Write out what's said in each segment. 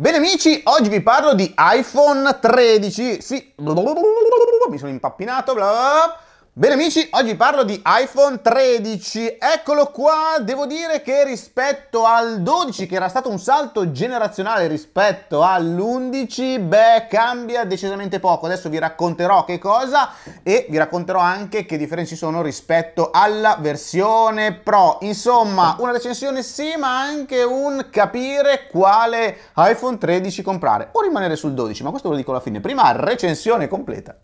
Bene amici, oggi vi parlo di iPhone 13, sì, mi sono impappinato, bla bla bla. Bene amici, oggi parlo di iPhone 13, eccolo qua, devo dire che rispetto al 12 che era stato un salto generazionale rispetto all'11, beh cambia decisamente poco, adesso vi racconterò che cosa e vi racconterò anche che differenze sono rispetto alla versione Pro, insomma una recensione sì ma anche un capire quale iPhone 13 comprare o rimanere sul 12, ma questo ve lo dico alla fine, prima recensione completa.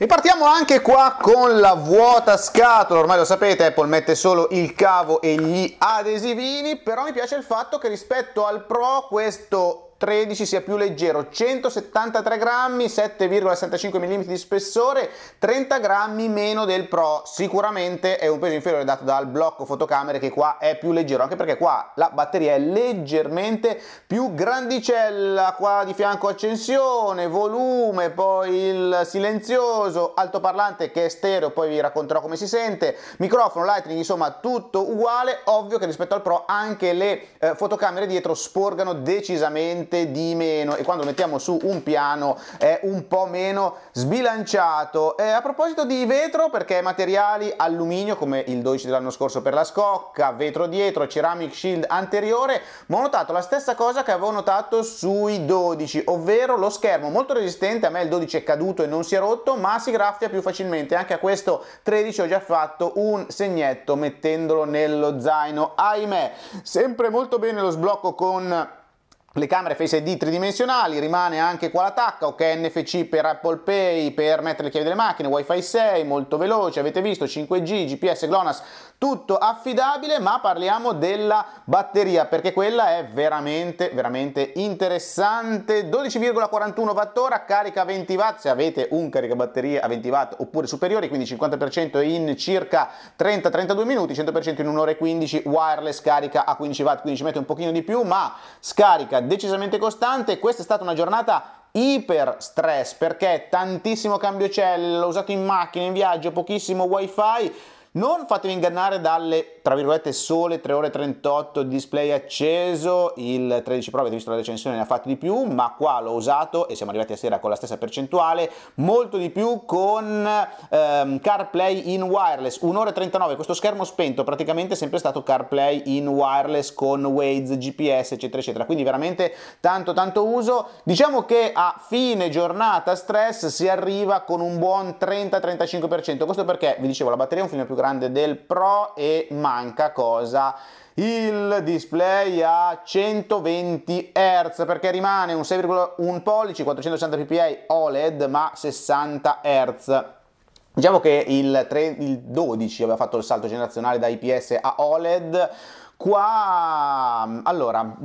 E partiamo anche qua con la vuota scatola, ormai lo sapete Apple mette solo il cavo e gli adesivini, però mi piace il fatto che rispetto al Pro questo 13 sia più leggero, 173 grammi, 7,65 mm di spessore, 30 grammi meno del Pro, sicuramente è un peso inferiore dato dal blocco fotocamere che qua è più leggero, anche perché qua la batteria è leggermente più grandicella, qua di fianco accensione, volume, poi il silenzioso, altoparlante che è stereo, poi vi racconterò come si sente, microfono, lightning, insomma tutto uguale, ovvio che rispetto al Pro anche le eh, fotocamere dietro sporgano decisamente leggermente di meno e quando mettiamo su un piano è un po' meno sbilanciato. Eh, a proposito di vetro, perché materiali alluminio come il 12 dell'anno scorso per la scocca, vetro dietro, ceramic shield anteriore, ma ho notato la stessa cosa che avevo notato sui 12, ovvero lo schermo molto resistente, a me il 12 è caduto e non si è rotto, ma si graffia più facilmente. Anche a questo 13 ho già fatto un segnetto mettendolo nello zaino, ahimè. Sempre molto bene lo sblocco con le camere Face ID tridimensionali, rimane anche qua l'attacco, ok NFC per Apple Pay, per mettere le chiavi delle macchine, Wi-Fi 6, molto veloce, avete visto, 5G, GPS, GLONASS, tutto affidabile ma parliamo della batteria perché quella è veramente veramente interessante 12,41 Wh carica 20 W se avete un caricabatterie a 20 W oppure superiori quindi 50% in circa 30-32 minuti 100% in 1 ora e 15 wireless carica a 15 W quindi ci mette un pochino di più ma scarica decisamente costante questa è stata una giornata iper stress perché tantissimo cambio cell, l'ho usato in macchina, in viaggio, pochissimo wifi non fatevi ingannare dalle tra virgolette sole 3 ore 38 display acceso il 13 Pro avete visto la recensione ne ha fatto di più ma qua l'ho usato e siamo arrivati a sera con la stessa percentuale molto di più con ehm, CarPlay in wireless 1 ore 39 questo schermo spento praticamente è sempre stato CarPlay in wireless con Waze GPS eccetera eccetera quindi veramente tanto tanto uso diciamo che a fine giornata stress si arriva con un buon 30-35% questo perché vi dicevo la batteria è un filo più grande del Pro e Max manca cosa? il display a 120 Hz perché rimane un 6,1 pollici 460 ppi OLED ma 60 Hz. Diciamo che il, 3, il 12 aveva fatto il salto generazionale da IPS a OLED, Qua, allora,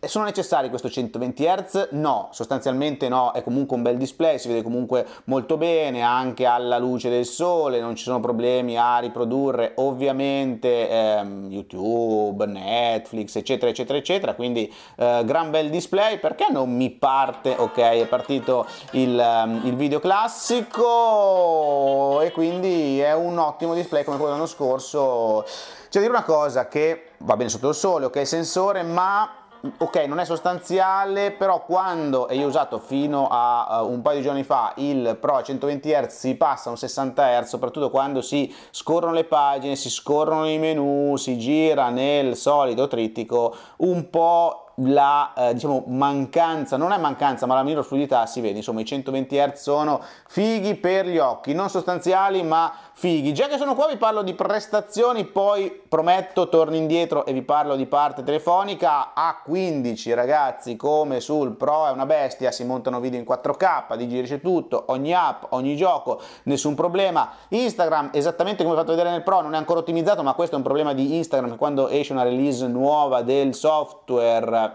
sono necessari questo 120 Hz? No, sostanzialmente no, è comunque un bel display, si vede comunque molto bene anche alla luce del sole, non ci sono problemi a riprodurre ovviamente ehm, YouTube, Netflix, eccetera, eccetera, eccetera, quindi eh, gran bel display, perché non mi parte, ok, è partito il, ehm, il video classico e quindi è un ottimo display come quello dell'anno scorso cioè dire una cosa che va bene sotto il sole, ok, sensore, ma ok, non è sostanziale, però quando e io ho usato fino a uh, un paio di giorni fa il Pro a 120 Hz si passa a un 60 Hz, soprattutto quando si scorrono le pagine, si scorrono i menu, si gira nel solito trittico, un po' la eh, diciamo, mancanza, non è mancanza, ma la minor fluidità si vede, insomma i 120 Hz sono fighi per gli occhi, non sostanziali ma fighi. Già che sono qua vi parlo di prestazioni, poi prometto torno indietro e vi parlo di parte telefonica. A15 ragazzi, come sul Pro è una bestia, si montano video in 4K, digerisce tutto, ogni app, ogni gioco, nessun problema. Instagram, esattamente come ho fatto vedere nel Pro, non è ancora ottimizzato, ma questo è un problema di Instagram, quando esce una release nuova del software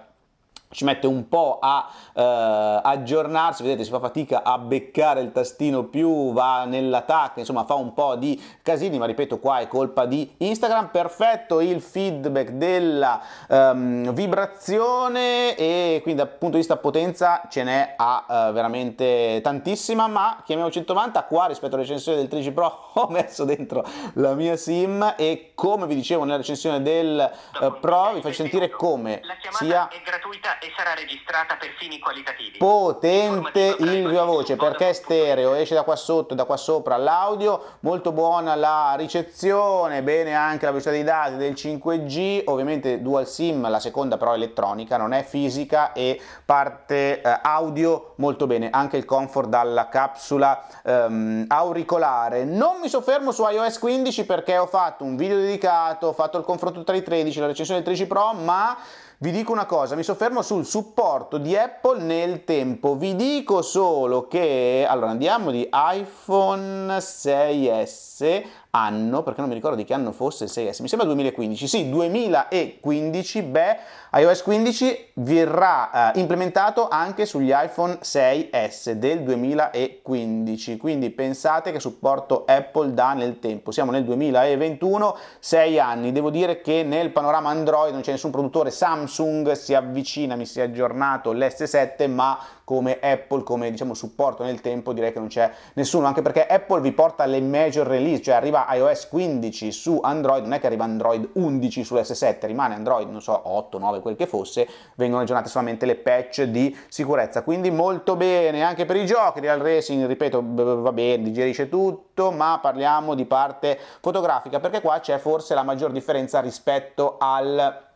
ci mette un po' a eh, aggiornarsi, vedete si fa fatica a beccare il tastino più, va nell'attacco, insomma fa un po' di casini, ma ripeto qua è colpa di Instagram, perfetto il feedback della ehm, vibrazione e quindi dal punto di vista potenza ce n'è a eh, veramente tantissima, ma chiamiamo 190 qua rispetto alla recensione del 13 Pro ho messo dentro la mia SIM e come vi dicevo nella recensione del eh, Pro vi faccio sentire come la chiamata sia... gratuita e sarà registrata per fini qualitativi. Potente il via voce perché è stereo, esce da qua sotto, da qua sopra l'audio, molto buona la ricezione, bene anche la velocità dei dati del 5G, ovviamente dual SIM, la seconda però elettronica, non è fisica e parte eh, audio molto bene, anche il comfort dalla capsula ehm, auricolare. Non mi soffermo su iOS 15 perché ho fatto un video dedicato, ho fatto il confronto tra i 13 e la recensione del 13 Pro, ma vi dico una cosa, mi soffermo sul supporto di Apple nel tempo. Vi dico solo che allora andiamo di iPhone 6S anno, perché non mi ricordo di che anno fosse il 6S, mi sembra 2015, sì, 2015, beh, iOS 15 verrà eh, implementato anche sugli iPhone 6S del 2015, quindi pensate che supporto Apple dà nel tempo, siamo nel 2021, 6 anni, devo dire che nel panorama Android non c'è nessun produttore, Samsung si avvicina, mi si è aggiornato l'S7, ma come Apple, come diciamo, supporto nel tempo, direi che non c'è nessuno, anche perché Apple vi porta le major release, cioè arriva iOS 15 su Android, non è che arriva Android 11 su s 7 rimane Android, non so, 8, 9, quel che fosse, vengono aggiornate solamente le patch di sicurezza, quindi molto bene anche per i giochi, Real Racing, ripeto, va bene, digerisce tutto, ma parliamo di parte fotografica, perché qua c'è forse la maggior differenza rispetto al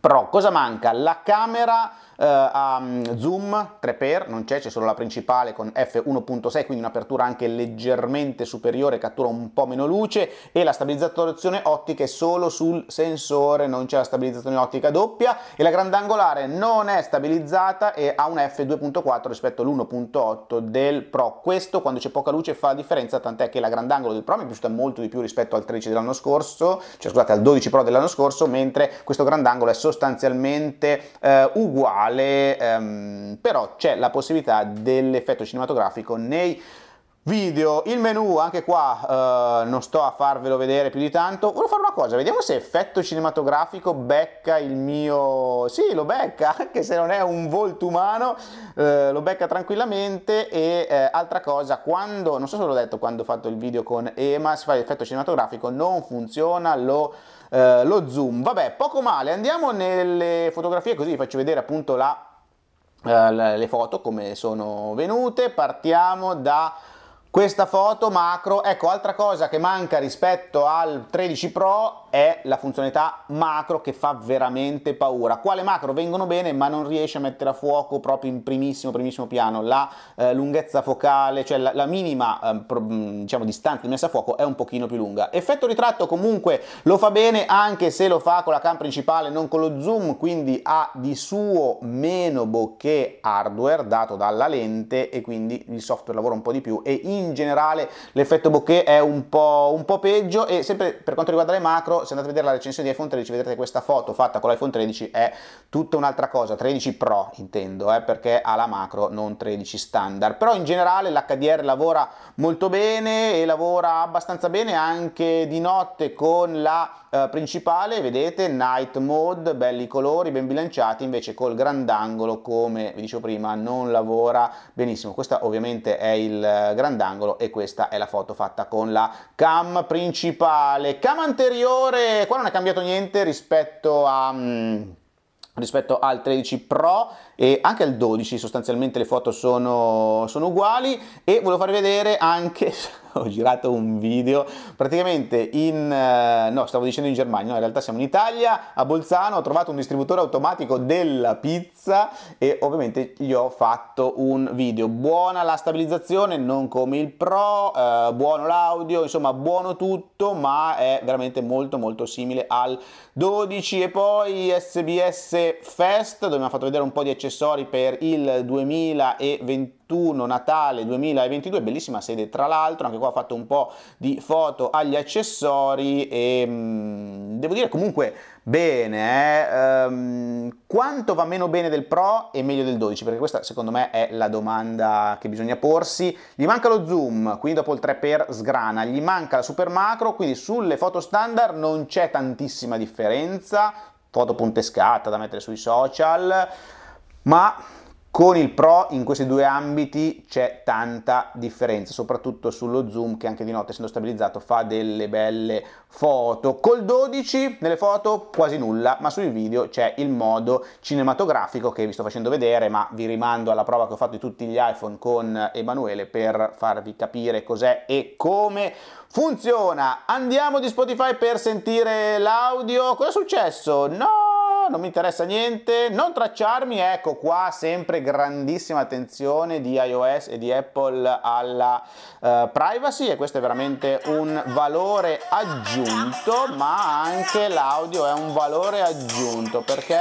Pro. Cosa manca? La camera eh, a mm, zoom 3x, non c'è, c'è solo la principale con f1.6, quindi un'apertura anche leggermente superiore, cattura un po' meno luce e la stabilizzazione ottica è solo sul sensore, non c'è la stabilizzazione ottica doppia e la grandangolare non è stabilizzata e ha un f2.4 rispetto all'1.8 del Pro. Questo quando c'è poca luce fa la differenza, tant'è che la grandangolo del Pro mi è piaciuta molto di più rispetto al 13 dell'anno scorso, cioè scusate al 12 Pro dell'anno scorso, mentre questo grandangolo è sostanzialmente eh, uguale quale ehm, però c'è la possibilità dell'effetto cinematografico nei video, il menu anche qua eh, non sto a farvelo vedere più di tanto, volevo fare una cosa, vediamo se effetto cinematografico becca il mio, sì lo becca, anche se non è un volto umano, eh, lo becca tranquillamente e eh, altra cosa, quando, non so se l'ho detto quando ho fatto il video con Ema, si fa l'effetto cinematografico, non funziona, lo... Eh, lo zoom vabbè poco male andiamo nelle fotografie così vi faccio vedere appunto la, eh, le foto come sono venute partiamo da questa foto macro, ecco, altra cosa che manca rispetto al 13 Pro è la funzionalità macro che fa veramente paura. Quale macro vengono bene ma non riesce a mettere a fuoco proprio in primissimo, primissimo piano la eh, lunghezza focale, cioè la, la minima eh, pro, mm, diciamo, distanza di messa a fuoco è un pochino più lunga. Effetto ritratto comunque lo fa bene anche se lo fa con la cam principale, non con lo zoom, quindi ha di suo meno bokeh hardware dato dalla lente e quindi il software lavora un po' di più e in generale l'effetto bokeh è un po', un po' peggio e sempre per quanto riguarda le macro se andate a vedere la recensione di iPhone 13 vedrete questa foto fatta con l'iPhone 13 è tutta un'altra cosa, 13 Pro intendo, eh, perché ha la macro, non 13 standard, però in generale l'HDR lavora molto bene e lavora abbastanza bene anche di notte con la eh, principale vedete night mode, belli colori, ben bilanciati, invece col grandangolo come vi dicevo prima non lavora benissimo. Questa ovviamente è il eh, grandangolo e questa è la foto fatta con la cam principale. Cam anteriore, qua non è cambiato niente rispetto a... Mm, rispetto al 13 Pro e anche al 12 sostanzialmente le foto sono, sono uguali e volevo farvi vedere anche ho girato un video praticamente in eh, no stavo dicendo in Germania no in realtà siamo in Italia a Bolzano ho trovato un distributore automatico della pizza e ovviamente gli ho fatto un video buona la stabilizzazione non come il Pro eh, buono l'audio insomma buono tutto ma è veramente molto molto simile al 12 e poi SBS Fest dove mi ha fatto vedere un po' di accessori accessori per il 2021 Natale 2022 bellissima sede tra l'altro anche qua ho fatto un po' di foto agli accessori e mm, devo dire comunque bene eh? ehm, quanto va meno bene del Pro e meglio del 12 perché questa secondo me è la domanda che bisogna porsi gli manca lo zoom quindi dopo il 3x sgrana gli manca la super macro quindi sulle foto standard non c'è tantissima differenza foto scatta da mettere sui social ma con il Pro in questi due ambiti c'è tanta differenza, soprattutto sullo zoom che anche di notte essendo stabilizzato fa delle belle foto. Col 12 nelle foto quasi nulla, ma sui video c'è il modo cinematografico che vi sto facendo vedere, ma vi rimando alla prova che ho fatto di tutti gli iPhone con Emanuele per farvi capire cos'è e come funziona. Andiamo di Spotify per sentire l'audio. Cosa è successo? No! non mi interessa niente, non tracciarmi, ecco qua sempre grandissima attenzione di iOS e di Apple alla eh, privacy e questo è veramente un valore aggiunto, ma anche l'audio è un valore aggiunto perché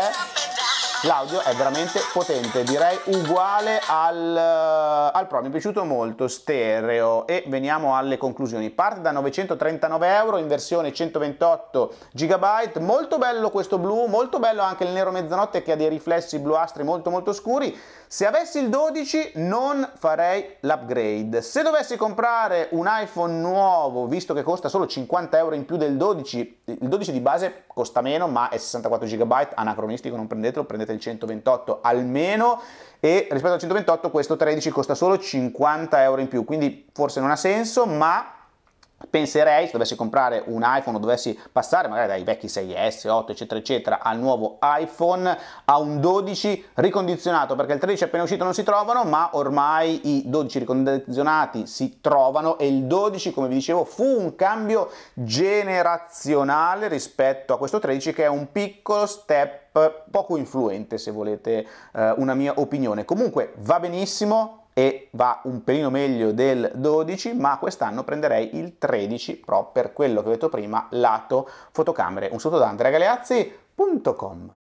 l'audio è veramente potente, direi uguale al, eh, al Pro, mi è piaciuto molto, stereo e veniamo alle conclusioni, parte da 939 euro in versione 128 GB, molto bello questo blu, molto bello anche il nero mezzanotte che ha dei riflessi bluastri molto molto scuri, se avessi il 12 non farei l'upgrade, se dovessi comprare un iPhone nuovo, visto che costa solo 50 euro in più del 12, il 12 di base costa meno, ma è 64 GB, anacronistico, non prendetelo, prendete il 128 almeno e rispetto al 128 questo 13 costa solo 50 euro in più, quindi forse non ha senso, ma penserei se dovessi comprare un iPhone o dovessi passare magari dai vecchi 6S, 8 eccetera eccetera al nuovo iPhone a un 12 ricondizionato perché il 13 appena uscito non si trovano ma ormai i 12 ricondizionati si trovano e il 12 come vi dicevo fu un cambio generazionale rispetto a questo 13 che è un piccolo step poco influente se volete eh, una mia opinione comunque va benissimo e va un pelino meglio del 12, ma quest'anno prenderei il 13 Pro per quello che ho detto prima, lato fotocamere. Un saluto da Andrea Galeazzi.com